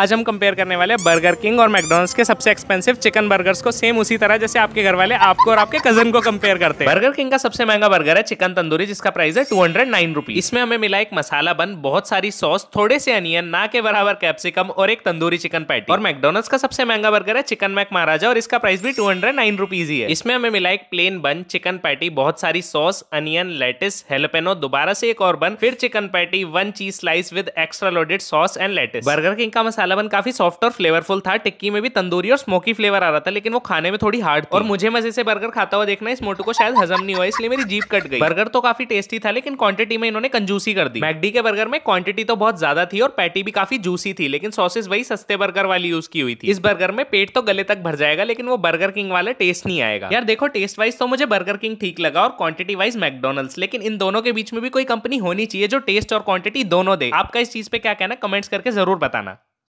आज हम कंपेयर करने वाले बर्गर किंग और मैकडोनल्स के सबसे एक्सपेंसिव चिकन बर्गर्स को सेम उसी तरह जैसे आपके घर वाले आपको और आपके कजन को कंपेयर करते हैं बर्गर किंग का सबसे महंगा बर्गर है चिकन तंदूरी जिसका प्राइस है टू हंड्रेड नाइन रुपीज इसमें हमें मिला एक मसाला बन बहुत सारी सॉस थोड़े से अनियन ना के बराबर कैप्सिकम और एक तंदूरी चिकन पैटी और मैकडोनल्स का सबसे महंगा बर्गर है चिकन मैक महाराजा और इसका प्राइस भी टू हंड्रेड नाइन रुपीज ही है इसमें हमें मिला एक प्लेन बन चिकन पैटी बहुत सारी सॉस अनियन लेटिस हेलोपेनो दोबारा से एक और बन फिर chicken patty one cheese slice with extra loaded sauce and lettuce Burger King का मसाला कालाबन काफी सॉफ्ट और फ्लेवरफुल था टिक्की में भी तंदूरी और स्मोकी फ्लेवर आ रहा था लेकिन वो खाने में थोड़ी हार्ड और मुझे मजे से बर्गर खाता हुआ देखना इस मोटू को शायद हजम नहीं हुआ इसलिए मेरी जीप कट गई बर्गर तो काफी टेस्टी था लेकिन क्वांटिटी में इन्होंने कंजूसी कर दी मैगडी के बर्गर में क्वांटिटी तो बहुत ज्यादा थी और पैटी भी काफी जूसी थी लेकिन सॉसेस वही सस्ते बर्गर वाली यूज की हुई थी इस बर्गर में पेट तो गले तक भर जाएगा लेकिन वो बर्गर किंग वाला टेस्ट नहीं आएगा यार देखो टेस्ट वाइज तो मुझे बर्गर किंग ठीक लगा और क्वांटिटी वाइज मैकडोनल्ड्स लेकिन इन दोनों के बीच में भी कोई कंपनी होनी चाहिए जो टेस्ट और क्वांटिटी दोनों दे आपका इस चीज पे क्या कहना कमेंट्स करके जरूर बताना